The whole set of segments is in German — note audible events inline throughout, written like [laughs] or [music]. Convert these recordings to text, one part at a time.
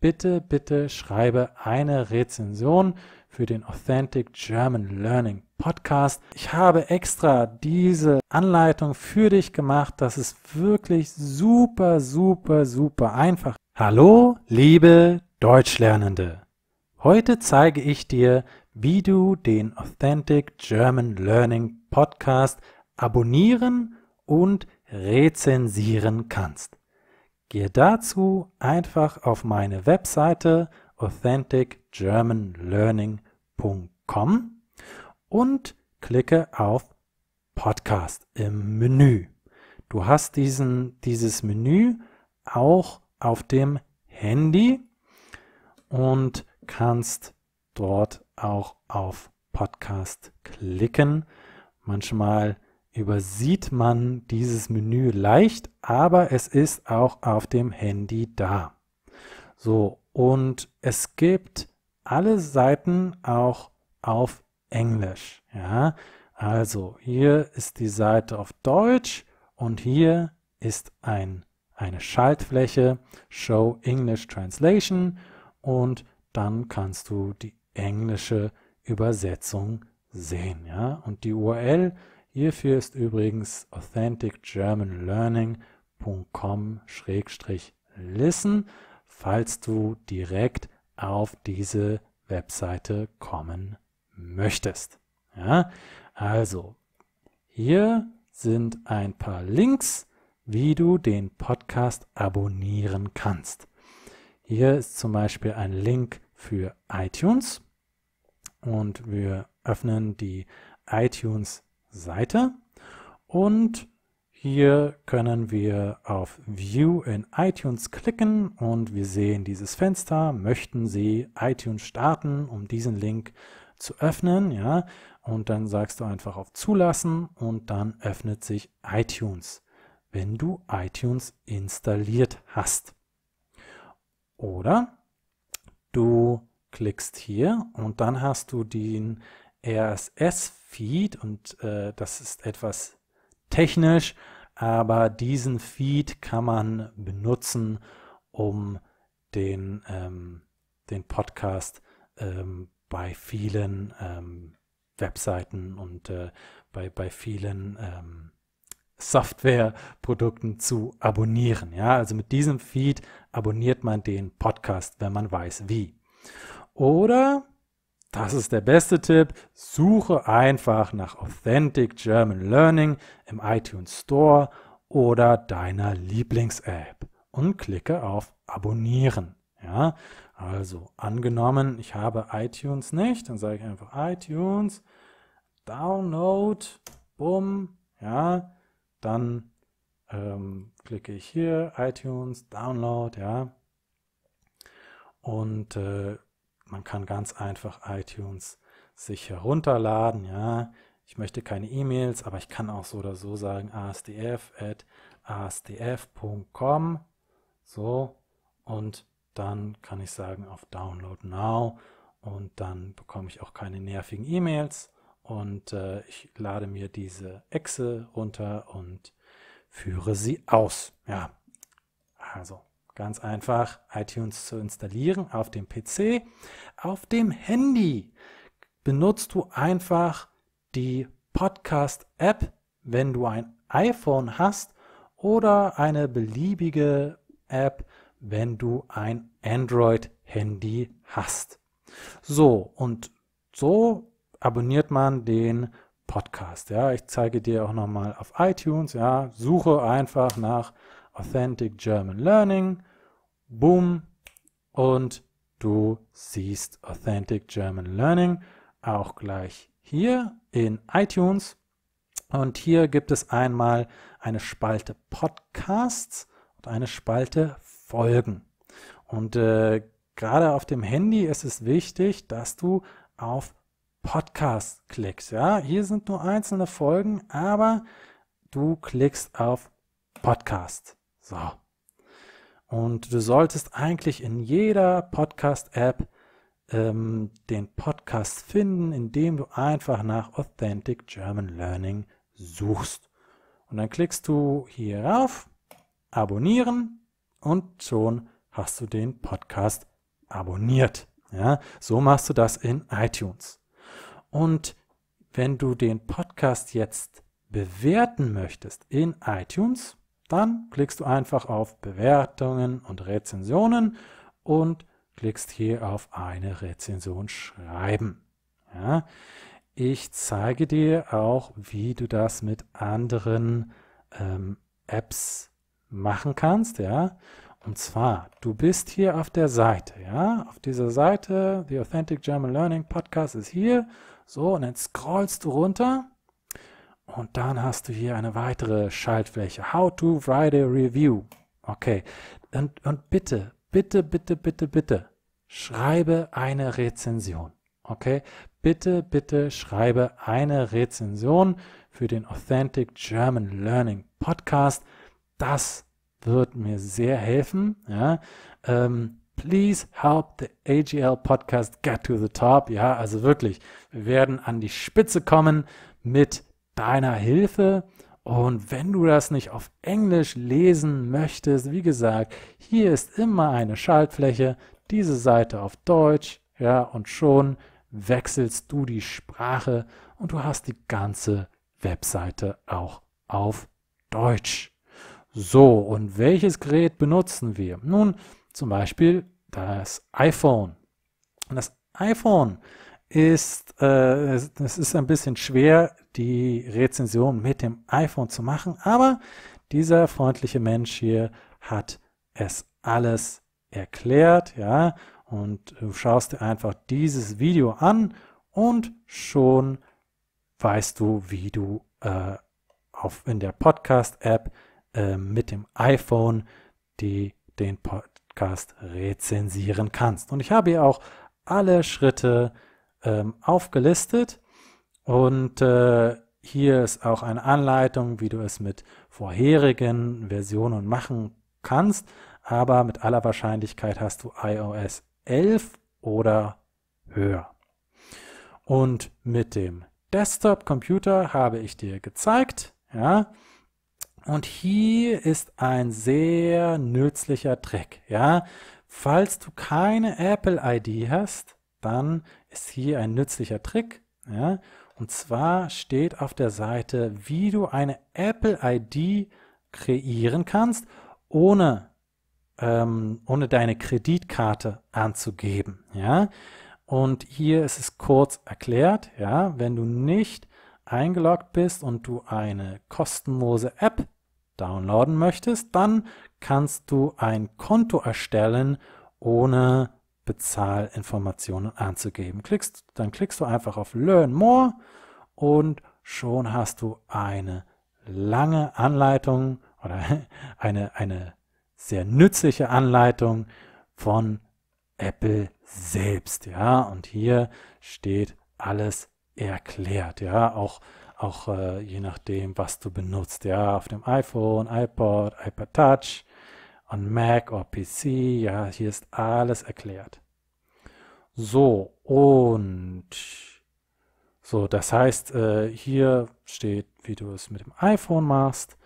bitte, bitte schreibe eine Rezension für den Authentic German Learning Podcast. Ich habe extra diese Anleitung für dich gemacht. Das ist wirklich super, super, super einfach. Hallo, liebe Deutschlernende. Heute zeige ich dir, wie du den Authentic German Learning Podcast abonnieren und rezensieren kannst. Gehe dazu einfach auf meine Webseite authenticgermanlearning.com und klicke auf Podcast im Menü. Du hast diesen, dieses Menü auch auf dem Handy und kannst dort auch auf Podcast klicken. Manchmal übersieht man dieses Menü leicht, aber es ist auch auf dem Handy da. So, und es gibt alle Seiten auch auf Englisch. Ja? Also hier ist die Seite auf Deutsch und hier ist ein, eine Schaltfläche Show English Translation und dann kannst du die englische Übersetzung sehen. Ja? Und die URL Hierfür ist übrigens authenticgermanlearning.com-listen, falls du direkt auf diese Webseite kommen möchtest. Ja, also, hier sind ein paar Links, wie du den Podcast abonnieren kannst. Hier ist zum Beispiel ein Link für iTunes und wir öffnen die iTunes Seite. Und hier können wir auf View in iTunes klicken und wir sehen dieses Fenster. Möchten Sie iTunes starten, um diesen Link zu öffnen? Ja, und dann sagst du einfach auf Zulassen und dann öffnet sich iTunes, wenn du iTunes installiert hast. Oder du klickst hier und dann hast du den RSS-Feed und äh, das ist etwas technisch, aber diesen Feed kann man benutzen, um den, ähm, den Podcast ähm, bei vielen ähm, Webseiten und äh, bei, bei vielen ähm, Softwareprodukten zu abonnieren. Ja, also mit diesem Feed abonniert man den Podcast, wenn man weiß wie. Oder das ist der beste Tipp. Suche einfach nach Authentic German Learning im iTunes Store oder deiner Lieblings-App und klicke auf Abonnieren. Ja, also angenommen, ich habe iTunes nicht, dann sage ich einfach iTunes, Download, bumm, ja, dann ähm, klicke ich hier, iTunes, Download, ja, und äh, man kann ganz einfach iTunes sich herunterladen. Ja, ich möchte keine E-Mails, aber ich kann auch so oder so sagen asdf@asdf.com. So und dann kann ich sagen auf Download Now und dann bekomme ich auch keine nervigen E-Mails und äh, ich lade mir diese Echse runter und führe sie aus. Ja, also Ganz einfach iTunes zu installieren auf dem PC. Auf dem Handy benutzt du einfach die Podcast-App, wenn du ein iPhone hast oder eine beliebige App, wenn du ein Android-Handy hast. So, und so abonniert man den Podcast. Ja, ich zeige dir auch nochmal auf iTunes. Ja, suche einfach nach Authentic German Learning Boom. Und du siehst Authentic German Learning auch gleich hier in iTunes. Und hier gibt es einmal eine Spalte Podcasts und eine Spalte Folgen. Und äh, gerade auf dem Handy ist es wichtig, dass du auf Podcast klickst. Ja, hier sind nur einzelne Folgen, aber du klickst auf Podcast. So. Und du solltest eigentlich in jeder Podcast-App ähm, den Podcast finden, indem du einfach nach Authentic German Learning suchst. Und dann klickst du hier rauf, abonnieren und schon hast du den Podcast abonniert. Ja, so machst du das in iTunes. Und wenn du den Podcast jetzt bewerten möchtest in iTunes, dann klickst du einfach auf Bewertungen und Rezensionen und klickst hier auf eine Rezension schreiben. Ja, ich zeige dir auch, wie du das mit anderen ähm, Apps machen kannst. Ja. Und zwar, du bist hier auf der Seite, ja, auf dieser Seite, The Authentic German Learning Podcast ist hier, so, und dann scrollst du runter und dann hast du hier eine weitere Schaltfläche. How to write a review. Okay. Und, und bitte, bitte, bitte, bitte, bitte, schreibe eine Rezension. Okay? Bitte, bitte schreibe eine Rezension für den Authentic German Learning Podcast. Das wird mir sehr helfen. Ja? Ähm, please help the AGL Podcast get to the top. Ja, also wirklich, wir werden an die Spitze kommen mit deiner Hilfe. Und wenn du das nicht auf Englisch lesen möchtest, wie gesagt, hier ist immer eine Schaltfläche, diese Seite auf Deutsch, ja, und schon wechselst du die Sprache und du hast die ganze Webseite auch auf Deutsch. So, und welches Gerät benutzen wir? Nun, zum Beispiel das iPhone. Und das iPhone ist, äh, es, ist ein bisschen schwer, die Rezension mit dem iPhone zu machen, aber dieser freundliche Mensch hier hat es alles erklärt, ja, und du schaust dir einfach dieses Video an und schon weißt du, wie du äh, auf, in der Podcast-App äh, mit dem iPhone die, den Podcast rezensieren kannst. Und ich habe hier auch alle Schritte ähm, aufgelistet. Und äh, hier ist auch eine Anleitung, wie du es mit vorherigen Versionen machen kannst. Aber mit aller Wahrscheinlichkeit hast du iOS 11 oder höher. Und mit dem Desktop-Computer habe ich dir gezeigt, ja, und hier ist ein sehr nützlicher Trick, ja. Falls du keine Apple-ID hast, dann ist hier ein nützlicher Trick. Ja, und zwar steht auf der Seite, wie du eine Apple-ID kreieren kannst, ohne, ähm, ohne deine Kreditkarte anzugeben. Ja? Und hier ist es kurz erklärt, ja, wenn du nicht eingeloggt bist und du eine kostenlose App downloaden möchtest, dann kannst du ein Konto erstellen ohne Bezahlinformationen anzugeben. Klickst, dann klickst du einfach auf Learn More und schon hast du eine lange Anleitung oder [laughs] eine, eine sehr nützliche Anleitung von Apple selbst. Ja, und hier steht alles erklärt. Ja, auch, auch äh, je nachdem, was du benutzt. Ja, auf dem iPhone, iPod, iPod Touch on Mac oder PC. Ja, hier ist alles erklärt. So, und so, das heißt, äh, hier steht, wie du es mit dem iPhone machst.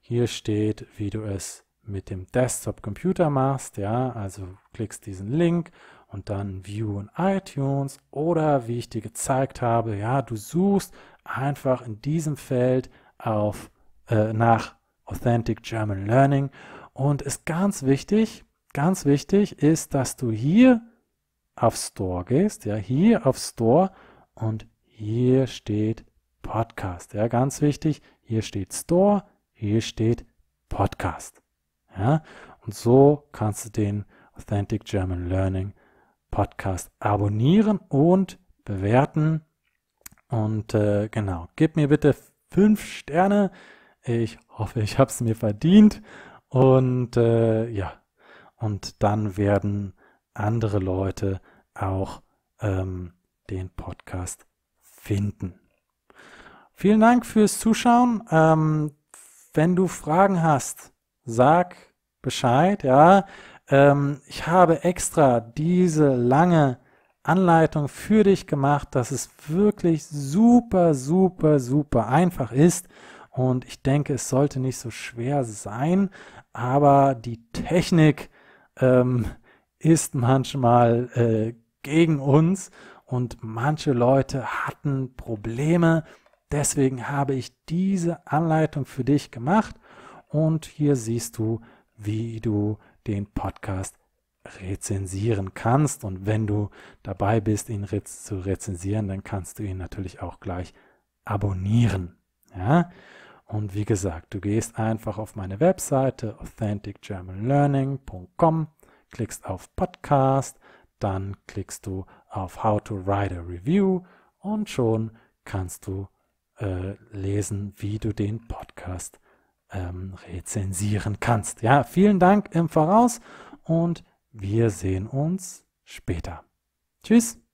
Hier steht, wie du es mit dem Desktop-Computer machst. Ja, also klickst diesen Link und dann View in iTunes oder wie ich dir gezeigt habe, ja, du suchst einfach in diesem Feld auf äh, nach Authentic German Learning und ist ganz wichtig, ganz wichtig ist, dass du hier auf Store gehst, ja, hier auf Store und hier steht Podcast. Ja, ganz wichtig, hier steht Store, hier steht Podcast. Ja, und so kannst du den Authentic German Learning Podcast abonnieren und bewerten. Und äh, genau, gib mir bitte fünf Sterne. Ich hoffe, ich habe es mir verdient. Und äh, ja, und dann werden andere Leute auch ähm, den Podcast finden. Vielen Dank fürs Zuschauen. Ähm, wenn du Fragen hast, sag Bescheid. Ja, ähm, ich habe extra diese lange Anleitung für dich gemacht, dass es wirklich super, super, super einfach ist und ich denke, es sollte nicht so schwer sein, aber die Technik ähm, ist manchmal äh, gegen uns und manche Leute hatten Probleme. Deswegen habe ich diese Anleitung für dich gemacht und hier siehst du, wie du den Podcast rezensieren kannst. Und wenn du dabei bist, ihn zu rezensieren, dann kannst du ihn natürlich auch gleich abonnieren. Ja? Und wie gesagt, du gehst einfach auf meine Webseite authenticgermanlearning.com, klickst auf Podcast, dann klickst du auf How to Write a Review und schon kannst du äh, lesen, wie du den Podcast ähm, rezensieren kannst. Ja, vielen Dank im Voraus und wir sehen uns später. Tschüss.